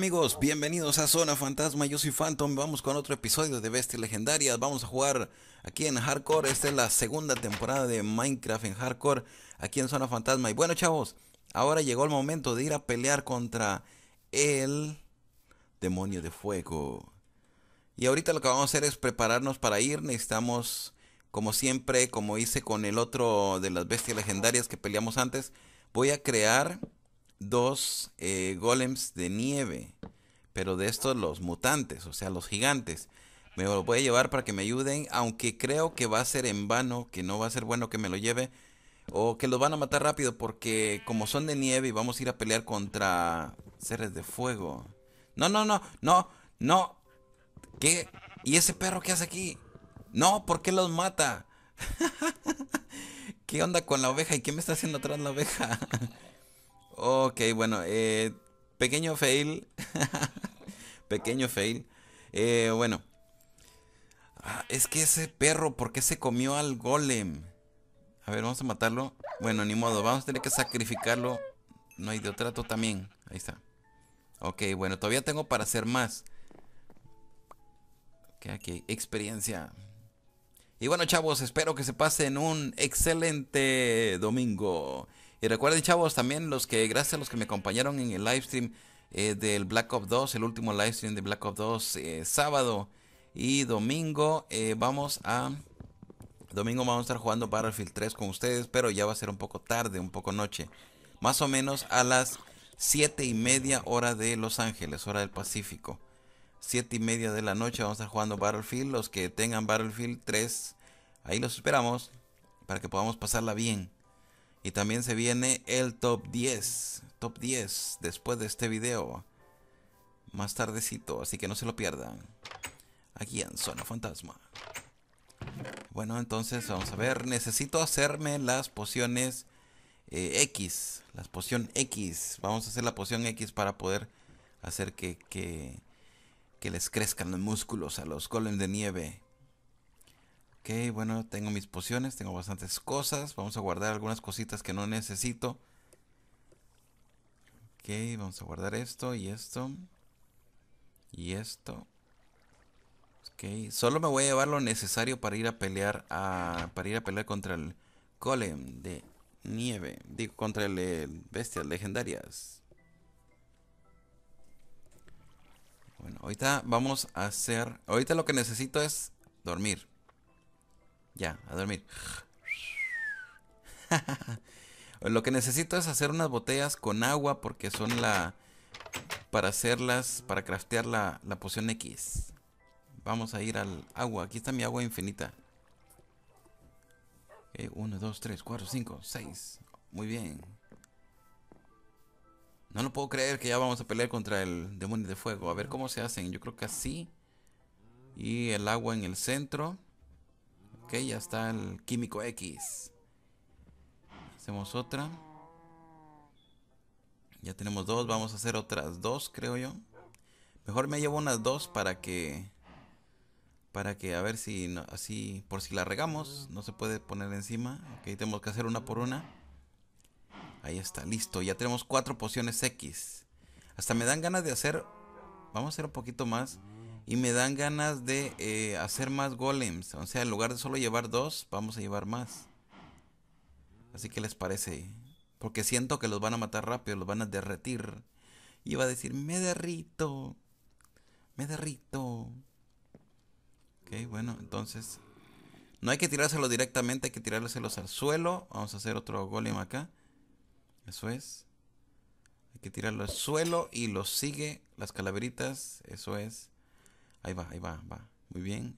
amigos? Bienvenidos a Zona Fantasma, yo soy Phantom, vamos con otro episodio de Bestias Legendarias, vamos a jugar aquí en Hardcore, esta es la segunda temporada de Minecraft en Hardcore, aquí en Zona Fantasma. Y bueno chavos, ahora llegó el momento de ir a pelear contra el demonio de fuego. Y ahorita lo que vamos a hacer es prepararnos para ir, necesitamos, como siempre, como hice con el otro de las Bestias Legendarias que peleamos antes, voy a crear dos eh, golems de nieve, pero de estos los mutantes, o sea, los gigantes. Me lo voy a llevar para que me ayuden, aunque creo que va a ser en vano, que no va a ser bueno que me lo lleve, o que los van a matar rápido, porque como son de nieve y vamos a ir a pelear contra seres de fuego. No, no, no, no, no. ¿Qué? ¿Y ese perro qué hace aquí? No, ¿por qué los mata? ¿Qué onda con la oveja? ¿Y qué me está haciendo atrás la oveja? Ok, bueno, eh, pequeño fail. pequeño fail. Eh, bueno. Ah, es que ese perro, ¿por qué se comió al golem? A ver, vamos a matarlo. Bueno, ni modo, vamos a tener que sacrificarlo. No hay de otro trato también. Ahí está. Ok, bueno, todavía tengo para hacer más. Ok, aquí, experiencia. Y bueno, chavos, espero que se pasen un excelente domingo. Y recuerden, chavos, también los que, gracias a los que me acompañaron en el live stream eh, del Black Ops 2, el último live stream de Black Ops 2, eh, sábado y domingo, eh, vamos a. Domingo vamos a estar jugando Battlefield 3 con ustedes, pero ya va a ser un poco tarde, un poco noche. Más o menos a las 7 y media hora de Los Ángeles, hora del Pacífico. 7 y media de la noche vamos a estar jugando Battlefield. Los que tengan Battlefield 3, ahí los esperamos para que podamos pasarla bien. Y también se viene el top 10. Top 10 después de este video. Más tardecito, así que no se lo pierdan. Aquí en Zona Fantasma. Bueno, entonces vamos a ver. Necesito hacerme las pociones eh, X. Las poción X. Vamos a hacer la poción X para poder hacer que, que, que les crezcan los músculos a los golems de nieve. Ok, bueno, tengo mis pociones, tengo bastantes cosas. Vamos a guardar algunas cositas que no necesito. Ok, vamos a guardar esto y esto. Y esto. Ok, solo me voy a llevar lo necesario para ir a pelear a, para ir a pelear contra el golem de nieve. Digo, contra el, el bestias legendarias. Bueno, ahorita vamos a hacer... Ahorita lo que necesito es dormir. Ya, a dormir. Lo que necesito es hacer unas botellas con agua porque son la... Para hacerlas, para craftear la, poción X. Vamos a ir al agua. Aquí está mi agua infinita. 1, 2, 3, 4, 5, 6. Muy bien. No lo puedo creer que ya vamos a pelear contra el demonio de fuego. A ver cómo se hacen. Yo creo que así. Y el agua en el centro. Ok, ya está el químico X. Hacemos otra. Ya tenemos dos, vamos a hacer otras dos, creo yo. Mejor me llevo unas dos para que... Para que a ver si así, por si la regamos, no se puede poner encima. Ok, tenemos que hacer una por una. Ahí está, listo. Ya tenemos cuatro pociones X. Hasta me dan ganas de hacer... Vamos a hacer un poquito más y me dan ganas de eh, hacer más golems. O sea, en lugar de solo llevar dos, vamos a llevar más. Así que les parece. Porque siento que los van a matar rápido, los van a derretir. Y va a decir, me derrito. Me derrito. Ok, bueno, entonces. No hay que tirárselos directamente, hay que tirárselos al suelo. Vamos a hacer otro golem acá. Eso es. Hay que tirarlo al suelo y los sigue las calaveritas. Eso es. Ahí va, ahí va, va. Muy bien.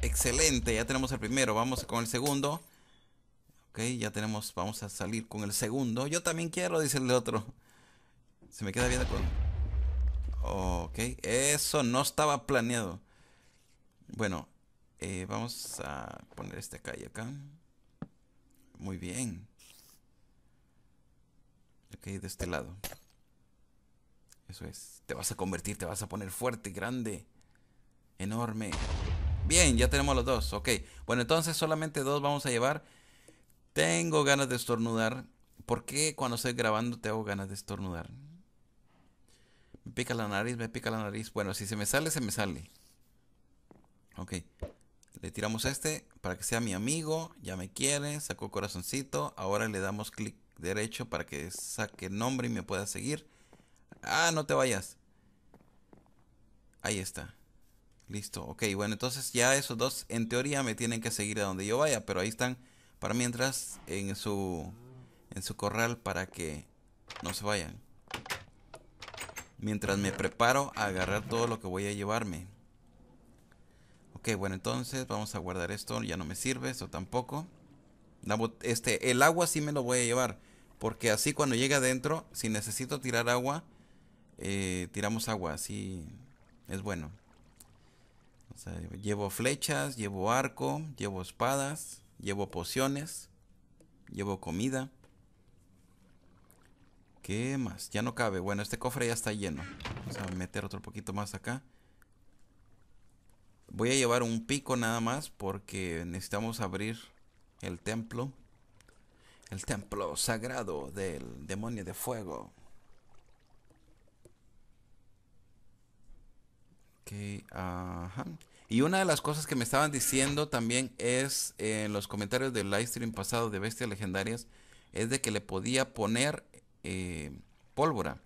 Excelente, ya tenemos el primero. Vamos con el segundo. Ok, ya tenemos, vamos a salir con el segundo. Yo también quiero, dice el otro. Se me queda bien con. acuerdo. Ok, eso no estaba planeado. Bueno, eh, vamos a poner este acá y acá. Muy bien. Ok, de este lado. Eso es. Te vas a convertir, te vas a poner fuerte, grande, enorme. Bien, ya tenemos los dos. Ok. Bueno, entonces solamente dos vamos a llevar. Tengo ganas de estornudar. ¿Por qué cuando estoy grabando te hago ganas de estornudar? Me pica la nariz, me pica la nariz. Bueno, si se me sale, se me sale. Ok. Le tiramos este para que sea mi amigo. Ya me quiere. Sacó corazoncito. Ahora le damos clic derecho para que saque nombre y me pueda seguir. Ah, no te vayas. Ahí está. Listo, ok, bueno, entonces ya esos dos en teoría me tienen que seguir a donde yo vaya, pero ahí están para mientras en su en su corral para que no se vayan. Mientras me preparo a agarrar todo lo que voy a llevarme. Ok, bueno, entonces vamos a guardar esto, ya no me sirve, eso tampoco. este, el agua sí me lo voy a llevar, porque así cuando llegue adentro, si necesito tirar agua, eh, tiramos agua, así es bueno. llevo flechas, llevo arco, llevo espadas, llevo pociones, llevo comida. ¿Qué más? Ya no cabe. Bueno, este cofre ya está lleno. Vamos a meter otro poquito más acá. Voy a llevar un pico nada más porque necesitamos abrir el templo. El templo sagrado del demonio de fuego. Y una de las cosas que me estaban diciendo también es eh, en los comentarios del live stream pasado de Bestias Legendarias, es de que le podía poner eh, pólvora.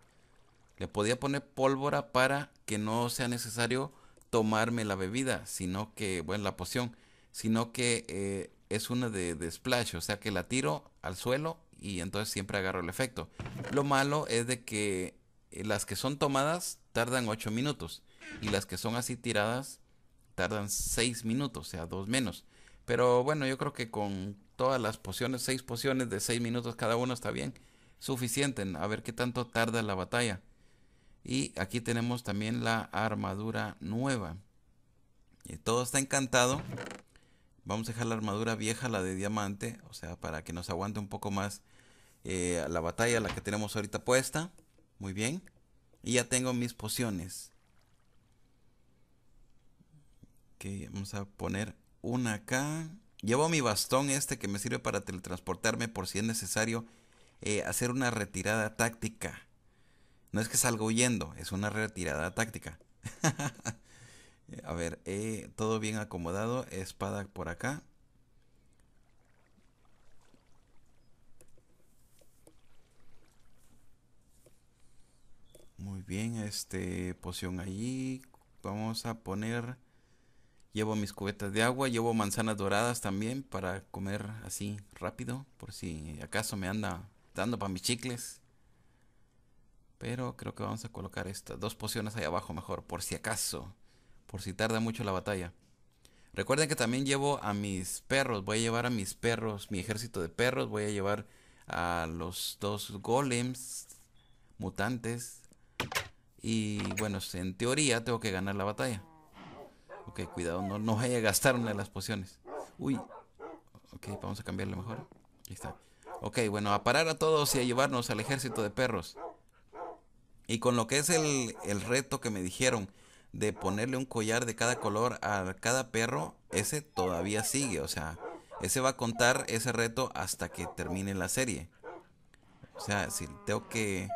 Le podía poner pólvora para que no sea necesario tomarme la bebida, sino que, bueno, la poción, sino que eh, es una de, de splash, o sea que la tiro al suelo y entonces siempre agarro el efecto. Lo malo es de que las que son tomadas tardan 8 minutos y las que son así tiradas tardan 6 minutos, o sea, dos menos. Pero bueno, yo creo que con todas las pociones, seis pociones de 6 minutos cada uno está bien, suficiente, a ver qué tanto tarda la batalla. Y aquí tenemos también la armadura nueva. Y todo está encantado. Vamos a dejar la armadura vieja, la de diamante, o sea, para que nos aguante un poco más eh, la batalla, la que tenemos ahorita puesta. Muy bien. Y ya tengo mis pociones vamos a poner una acá. Llevo mi bastón este que me sirve para teletransportarme por si es necesario eh, hacer una retirada táctica. No es que salgo huyendo, es una retirada táctica. a ver, eh, todo bien acomodado. Espada por acá. Muy bien, este poción allí. Vamos a poner Llevo mis cubetas de agua, llevo manzanas doradas también para comer así rápido, por si acaso me anda dando para mis chicles. Pero creo que vamos a colocar estas dos pociones ahí abajo mejor, por si acaso, por si tarda mucho la batalla. Recuerden que también llevo a mis perros, voy a llevar a mis perros, mi ejército de perros, voy a llevar a los dos golems mutantes. Y bueno, en teoría tengo que ganar la batalla. Ok, cuidado, no, no vaya a gastar una de las pociones. Uy. Ok, vamos a cambiarlo mejor. Ahí está. Ok, bueno, a parar a todos y a llevarnos al ejército de perros. Y con lo que es el, el reto que me dijeron de ponerle un collar de cada color a cada perro, ese todavía sigue. O sea, ese va a contar ese reto hasta que termine la serie. O sea, si tengo que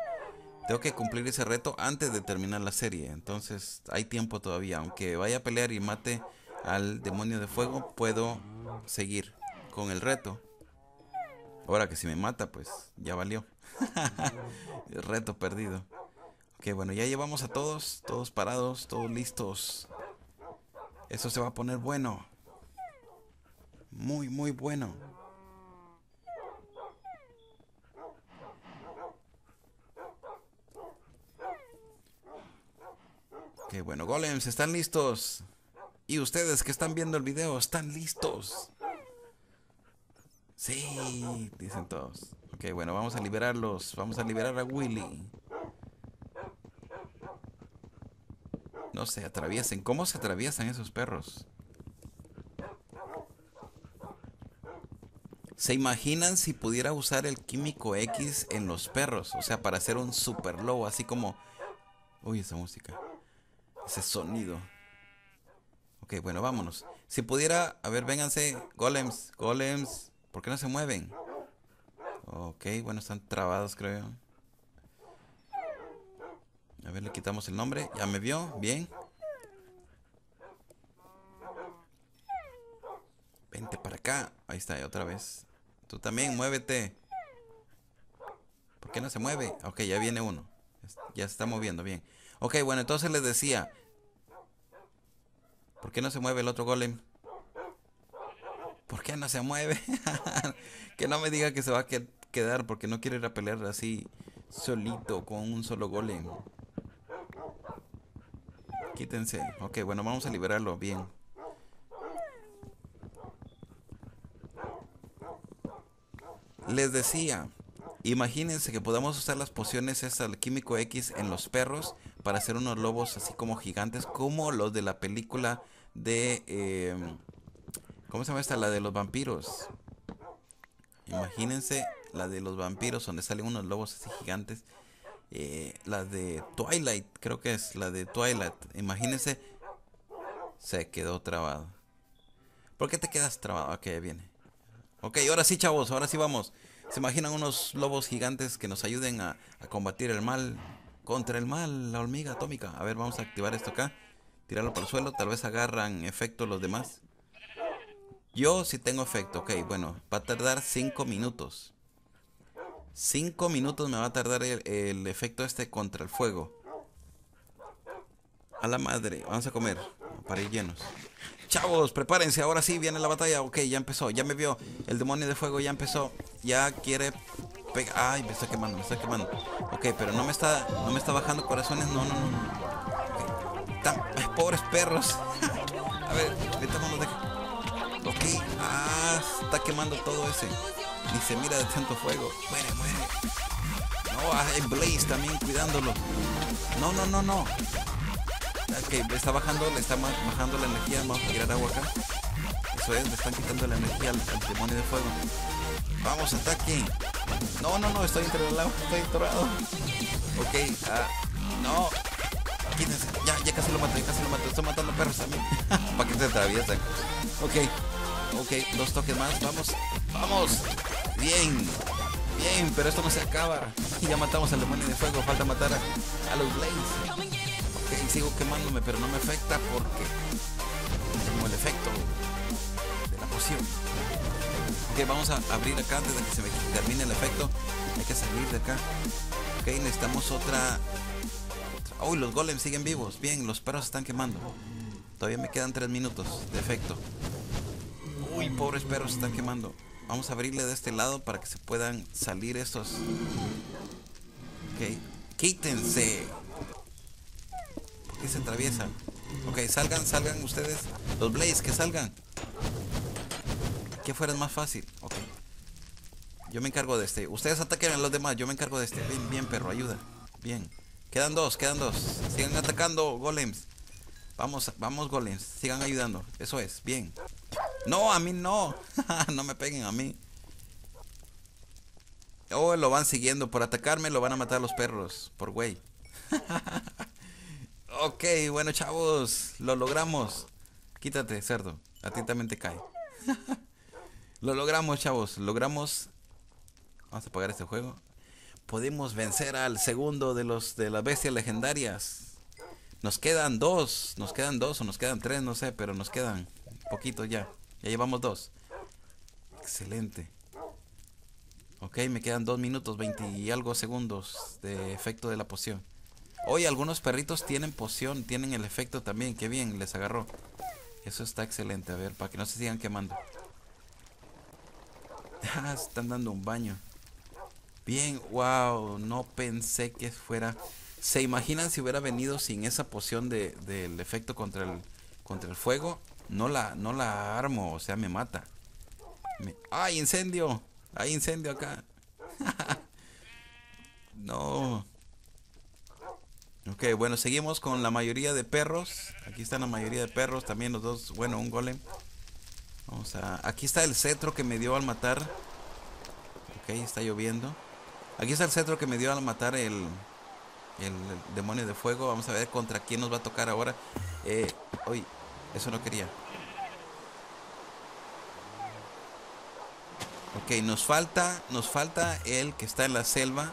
tengo que cumplir ese reto antes de terminar la serie. Entonces hay tiempo todavía. Aunque vaya a pelear y mate al demonio de fuego, puedo seguir con el reto. Ahora que si me mata, pues ya valió. reto perdido. Ok, bueno, ya llevamos a todos, todos parados, todos listos. Eso se va a poner bueno. Muy, muy bueno. bueno, golems, ¿están listos? Y ustedes que están viendo el video, ¿están listos? Sí, dicen todos. Ok, bueno, vamos a liberarlos. Vamos a liberar a Willy. No se atraviesen. ¿Cómo se atraviesan esos perros? ¿Se imaginan si pudiera usar el químico X en los perros? O sea, para hacer un super low, así como... Uy, esa música. Ese sonido. Ok, bueno, vámonos. Si pudiera, a ver, vénganse. Golems, golems. ¿Por qué no se mueven? Ok, bueno, están trabados, creo A ver, le quitamos el nombre. Ya me vio, bien. Vente para acá. Ahí está, otra vez. Tú también, muévete. ¿Por qué no se mueve? Ok, ya viene uno. Ya se está moviendo, bien. Ok, bueno, entonces les decía, ¿Por qué no se mueve el otro golem? ¿Por qué no se mueve? que no me diga que se va a quedar porque no quiere ir a pelear así solito con un solo golem. Quítense. Ok, bueno, vamos a liberarlo. Bien. Les decía, imagínense que podamos usar las pociones estas al químico X en los perros para hacer unos lobos así como gigantes, como los de la película de... Eh, ¿Cómo se llama esta? La de los vampiros. Imagínense la de los vampiros donde salen unos lobos así gigantes. Eh, la de Twilight, creo que es la de Twilight. Imagínense. Se quedó trabado. ¿Por qué te quedas trabado? Ok, viene. Ok, ahora sí, chavos, ahora sí vamos. ¿Se imaginan unos lobos gigantes que nos ayuden a, a combatir el mal? Contra el mal, la hormiga atómica. A ver, vamos a activar esto acá. Tirarlo por el suelo. Tal vez agarran efecto los demás. Yo sí tengo efecto. Ok, bueno. Va a tardar 5 minutos. 5 minutos me va a tardar el, efecto este contra el fuego. A la madre. Vamos a comer. Para ir llenos. Chavos, prepárense. Ahora sí viene la batalla. Ok, ya empezó. Ya me vio. El demonio de fuego ya empezó. Ya quiere Ay, me está quemando, me está quemando. Ok, pero no me está, no me está bajando corazones. No, no, no. pobres perros. a ver, vamos de Ok, ah, está quemando todo ese. Ni se mira de tanto fuego. Muere, muere. No, hay ah, Blaze también cuidándolo. No, no, no, no. Ok, le está bajando, le está bajando la energía. Vamos a tirar agua acá. Eso es, le están quitando la energía al, al demonio de fuego. Vamos, ataque. No, no, no, estoy agua, estoy entorado Ok, ah, no. ya, ya casi lo maté, casi lo maté. Estoy matando perros también. ¿Para que se atraviesen Ok, ok, dos toques más, vamos, vamos. Bien, bien, pero esto no se acaba. Ya matamos al demonio de fuego, falta matar a, a los Blaze. Ok, sigo quemándome, pero no me afecta porque vamos a abrir acá antes de que se me termine el efecto. Hay que salir de acá. Ok, necesitamos otra... Uy, los golems siguen vivos. Bien, los perros están quemando. Todavía me quedan 3 minutos de efecto. Uy, pobres perros están quemando. Vamos a abrirle de este lado para que se puedan salir estos. Ok, quítense. ¿Por se atraviesan? Ok, salgan, salgan ustedes. Los Blaze, que salgan. Que fuera más fácil. Ok. Yo me encargo de este. Ustedes ataquen a los demás. Yo me encargo de este. Bien, bien, perro. Ayuda. Bien. Quedan dos, quedan dos. Sigan atacando, golems. Vamos, vamos, golems. Sigan ayudando. Eso es. Bien. No, a mí no. no me peguen a mí. Oh, lo van siguiendo. Por atacarme lo van a matar los perros. Por güey. ok, bueno, chavos. Lo logramos. Quítate, cerdo. A ti cae. Lo logramos, chavos. Logramos. Vamos a apagar este juego. Podemos vencer al segundo de los de las bestias legendarias. Nos quedan dos. Nos quedan dos o nos quedan tres, no sé, pero nos quedan poquito ya. Ya llevamos dos. Excelente. Ok, me quedan dos minutos, 20 y algo segundos de efecto de la poción. Hoy algunos perritos tienen poción, tienen el efecto también. Qué bien, les agarró. Eso está excelente. A ver, para que no se sigan quemando. Ah, están dando un baño. Bien, wow, no pensé que fuera... ¿Se imaginan si hubiera venido sin esa poción del efecto contra el, contra el fuego? No la, no la armo, o sea, me mata. ¡Ay, incendio! ¡Hay incendio acá! no. Ok, bueno, seguimos con la mayoría de perros. Aquí están la mayoría de perros, también los dos, bueno, un golem. Vamos a... Aquí está el cetro que me dio al matar. Ok, está lloviendo. Aquí está el cetro que me dio al matar el, el demonio de fuego. Vamos a ver contra quién nos va a tocar ahora. Eh, eso no quería. Ok, nos falta, nos falta el que está en la selva.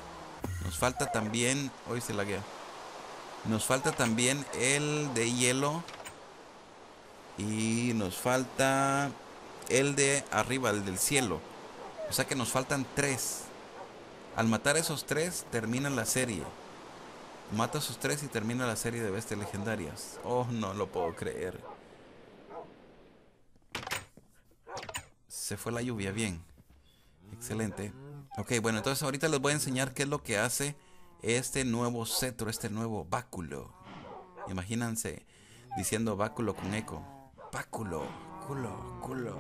Nos falta también, hoy se la guía. Nos falta también el de hielo. Y nos falta el de arriba, el del cielo. O sea que nos faltan tres. Al matar esos tres, termina la serie. Mata a esos tres y termina la serie de bestias legendarias. Oh, no lo puedo creer. Se fue la lluvia, bien. Excelente. Ok, bueno, entonces ahorita les voy a enseñar qué es lo que hace este nuevo cetro, este nuevo báculo. Imagínense diciendo báculo con eco. Báculo, culo, culo.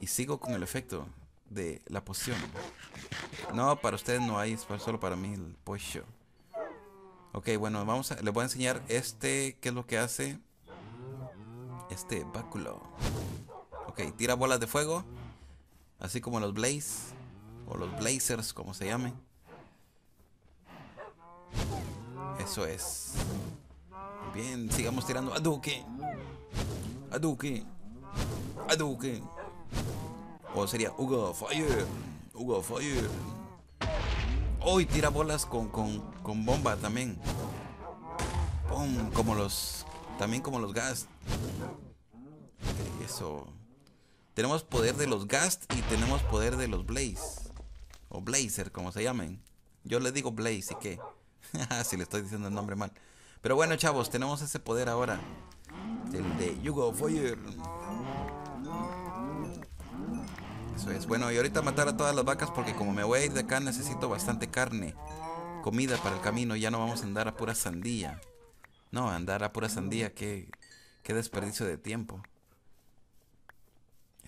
y sigo con el efecto de la poción. No, para ustedes no hay, solo para mí el pollo. Ok, bueno, vamos a, les voy a enseñar este, qué es lo que hace este báculo. Ok, tira bolas de fuego, así como los blaze, o los blazers, como se llamen. Eso es. Bien, sigamos tirando. Aduke a Duke O sería Hugo Fire. Hugo Fire. Hoy tira bolas con, con, con bomba también. ¡Pum! Como los. También como los gas. Eso. Tenemos poder de los gas y tenemos poder de los blaze. O blazer, como se llamen. Yo le digo blaze y qué. si le estoy diciendo el nombre mal. Pero bueno, chavos, tenemos ese poder ahora. El de Yugo Foyer. Eso es. Bueno, y ahorita matar a todas las vacas porque como me voy de acá necesito bastante carne. Comida para el camino. Ya no vamos a andar a pura sandía. No, andar a pura sandía. Qué, qué desperdicio de tiempo.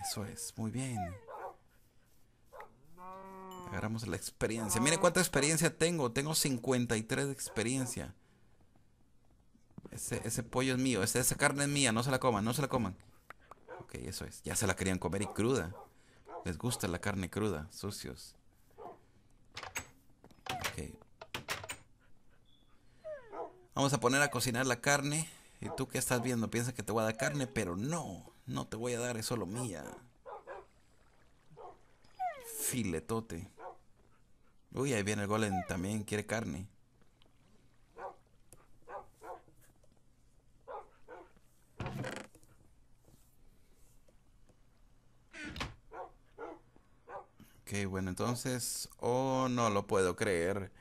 Eso es. Muy bien. Agarramos la experiencia. Mire cuánta experiencia tengo. Tengo 53 de experiencia. Ese, pollo es mío. esa carne es mía. No se la coman, no se la coman. Ok, eso es. Ya se la querían comer y cruda. Les gusta la carne cruda, sucios. Ok. Vamos a poner a cocinar la carne. ¿Y tú qué estás viendo? Piensa que te voy a dar carne, pero no. No te voy a dar, es solo mía. Filetote. Uy, ahí viene el golem, también quiere carne. Ok, bueno, entonces... Oh, no lo puedo creer.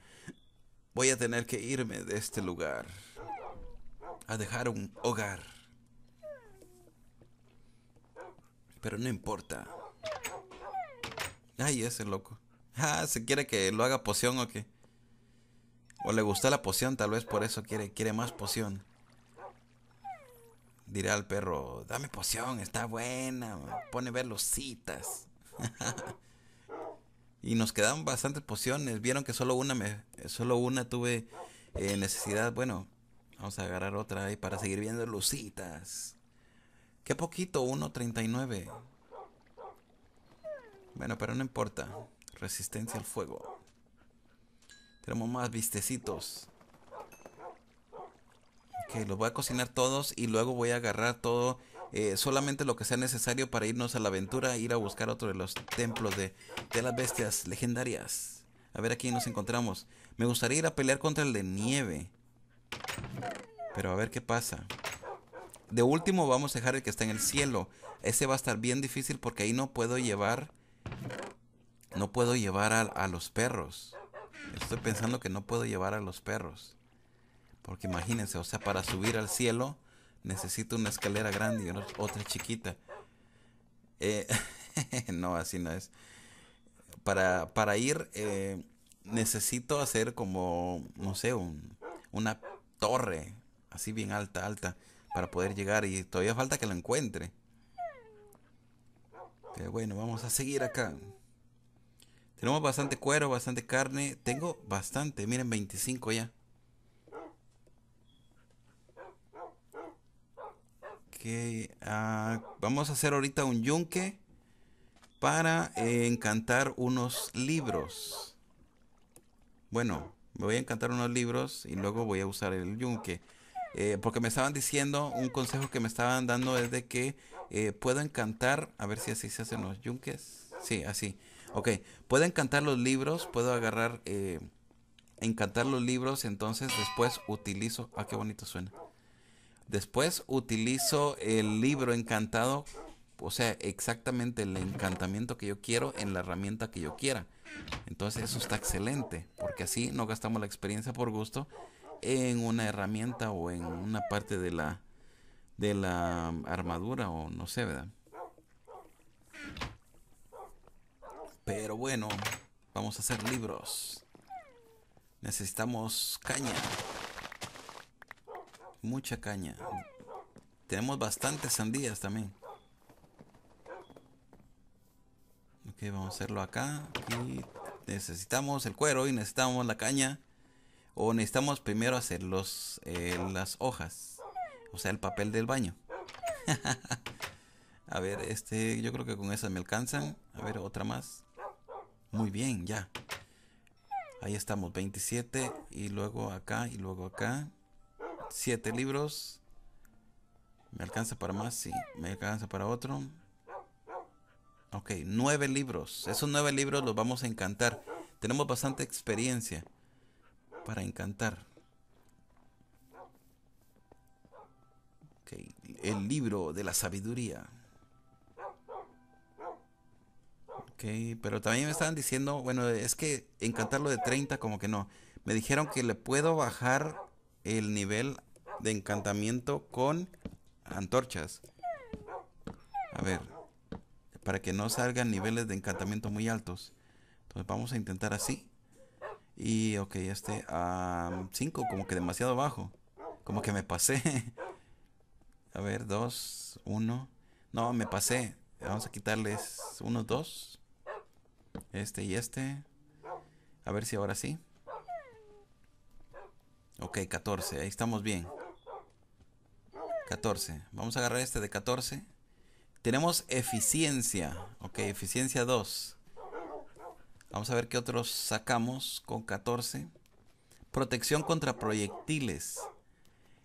Voy a tener que irme de este lugar. A dejar un hogar. Pero no importa. Ay, ese loco. Ah, ¿se quiere que lo haga poción o qué? O le gusta la poción, tal vez por eso quiere, quiere más poción. Dirá al perro, dame poción, está buena, Pone ver lucitas y nos quedaron bastantes pociones. Vieron que solo una me, solo una tuve eh, necesidad. Bueno, vamos a agarrar otra ahí para seguir viendo lucitas. Qué poquito, 1.39. Bueno, pero no importa. Resistencia al fuego. Tenemos más vistecitos. Ok, los voy a cocinar todos y luego voy a agarrar todo. Eh, solamente lo que sea necesario para irnos a la aventura. Ir a buscar otro de los templos de, de las bestias legendarias. A ver aquí nos encontramos. Me gustaría ir a pelear contra el de nieve. Pero a ver qué pasa. De último vamos a dejar el que está en el cielo. Ese va a estar bien difícil porque ahí no puedo llevar no puedo llevar a, los perros. Estoy pensando que no puedo llevar a los perros. Porque imagínense, o sea, para subir al cielo necesito una escalera grande y otra chiquita. Eh, no, así no es. Para, ir, eh, necesito hacer como, no sé, una torre, así bien alta, alta, para poder llegar y todavía falta que la encuentre. Pero bueno, vamos a seguir acá. Tenemos bastante cuero, bastante carne. Tengo bastante, miren, 25 ya. Ah, vamos a hacer ahorita un yunque para eh, encantar unos libros. Bueno, me voy a encantar unos libros y luego voy a usar el yunque. Eh, porque me estaban diciendo, un consejo que me estaban dando es de que eh, puedo encantar, a ver si así se hacen los yunques. Sí, así. Ok, puedo encantar los libros, puedo agarrar, eh, encantar los libros, entonces después utilizo, ah, qué bonito suena. Después utilizo el libro encantado, o sea, exactamente el encantamiento que yo quiero en la herramienta que yo quiera. Entonces eso está excelente, porque así no gastamos la experiencia por gusto en una herramienta o en una parte de la, de la armadura o no sé, ¿verdad? Pero bueno, vamos a hacer libros. Necesitamos caña. Mucha caña. Tenemos bastantes sandías también. Ok, vamos a hacerlo acá. necesitamos el cuero y necesitamos la caña. O necesitamos primero hacer los, eh, las hojas. O sea, el papel del baño. a ver, este, yo creo que con esas me alcanzan. A ver, otra más. Muy bien, ya. Ahí estamos, 27 y luego acá y luego acá. siete libros. ¿Me alcanza para más? Sí. ¿Me alcanza para otro? Ok, nueve libros. Esos nueve libros los vamos a encantar. Tenemos bastante experiencia para encantar. Ok, el libro de la sabiduría. Ok, pero también me estaban diciendo, bueno, es que encantarlo de 30 como que no. Me dijeron que le puedo bajar el nivel de encantamiento con antorchas. A ver, para que no salgan niveles de encantamiento muy altos. Entonces vamos a intentar así. Y ok, este a 5, como que demasiado bajo. Como que me pasé. a ver, 2, 1. No, me pasé. Vamos a quitarles 1, 2. Este y este. A ver si ahora sí. Ok, 14. Ahí estamos bien. 14. Vamos a agarrar este de 14. Tenemos eficiencia. Ok, eficiencia 2. Vamos a ver qué otros sacamos con 14. Protección contra proyectiles.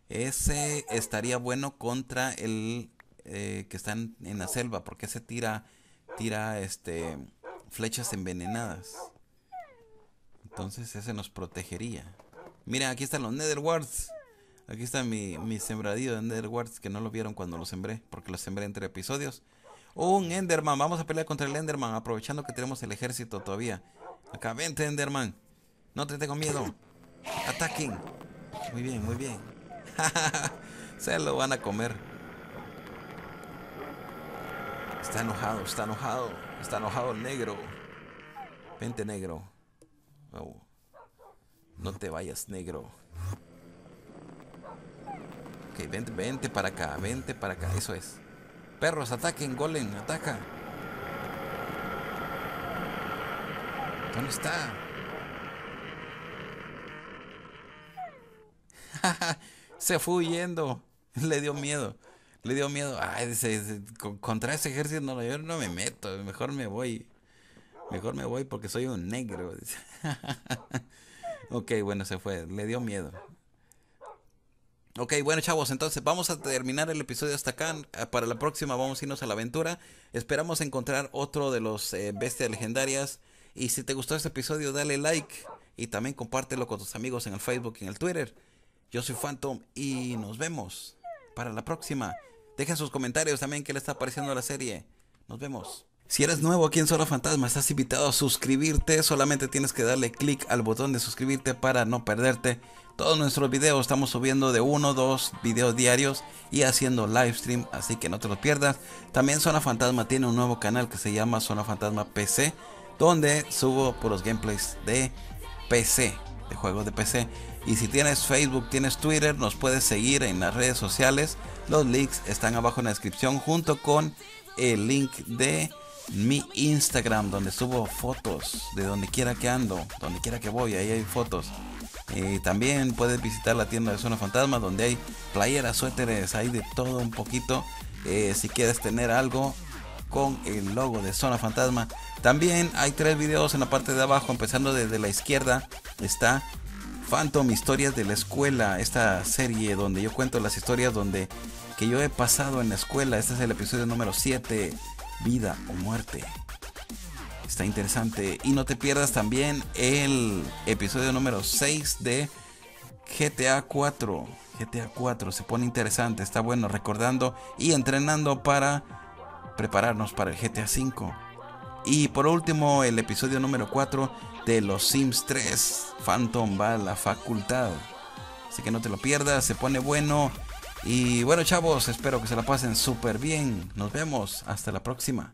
Ese estaría bueno contra el eh, que está en, en, la selva. Porque ese tira. Tira este flechas envenenadas. Entonces ese nos protegería. Mira, aquí están los Nether Aquí está mi, mi sembradío de netherwards que no lo vieron cuando lo sembré, porque lo sembré entre episodios. un Enderman, vamos a pelear contra el Enderman, aprovechando que tenemos el ejército todavía. Acá, vente Enderman. No te tengo miedo. Ataquen. Muy bien, muy bien. Se lo van a comer. Está enojado, está enojado. Está enojado el negro. Vente, negro. No te vayas, negro. Ok, vente, vente para acá, vente para acá. Eso es. Perros, ataquen, golem, ataca. ¿Dónde está? Se fue huyendo. Le dio miedo. Le dio miedo. Ay, dice, contra ese ejército no, no me meto. Mejor me voy. Mejor me voy porque soy un negro. ok, bueno, se fue. Le dio miedo. Ok, bueno chavos, entonces vamos a terminar el episodio hasta acá. Ah, para la próxima vamos a irnos a la aventura. Esperamos encontrar otro de los eh, bestias legendarias. Y si te gustó este episodio, dale like y también compártelo con tus amigos en el Facebook y en el Twitter. Yo soy Phantom y nos vemos para la próxima. Dejen sus comentarios también qué les está pareciendo la serie. Nos vemos. Si eres nuevo aquí en Zona Fantasma, estás invitado a suscribirte. Solamente tienes que darle clic al botón de suscribirte para no perderte todos nuestros videos. Estamos subiendo de uno o dos videos diarios y haciendo live stream, así que no te lo pierdas. También Zona Fantasma tiene un nuevo canal que se llama Zona Fantasma PC, donde subo por los gameplays de PC, de juegos de PC. Y si tienes Facebook, tienes Twitter, nos puedes seguir en las redes sociales. Los links están abajo en la descripción junto con el link de mi Instagram donde subo fotos de donde quiera que ando, donde quiera que voy, ahí hay fotos. también puedes visitar la tienda de Zona Fantasma donde hay playeras, suéteres, hay de todo un poquito. Eh, si quieres tener algo con el logo de Zona Fantasma. También hay tres videos en la parte de abajo, empezando desde la izquierda. Está Phantom Historias de la Escuela, esta serie donde yo cuento las historias donde que yo he pasado en la escuela. Este es el episodio número 7, Vida o Muerte. Está interesante. Y no te pierdas también el episodio número 6 de GTA 4. GTA 4 se pone interesante, está bueno recordando y entrenando para prepararnos para el GTA 5. Y por último, el episodio número 4 de Los Sims 3, Phantom va a la facultad. Así que no te lo pierdas, se pone bueno. Y bueno chavos, espero que se la pasen súper bien. Nos vemos, hasta la próxima.